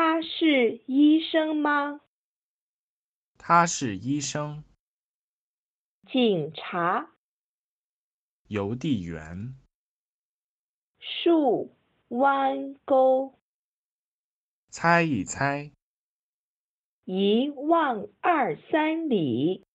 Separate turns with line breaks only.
他是医生吗？
他是医生。
警察。
邮递员。
树弯钩。猜
一猜。
一望二三里。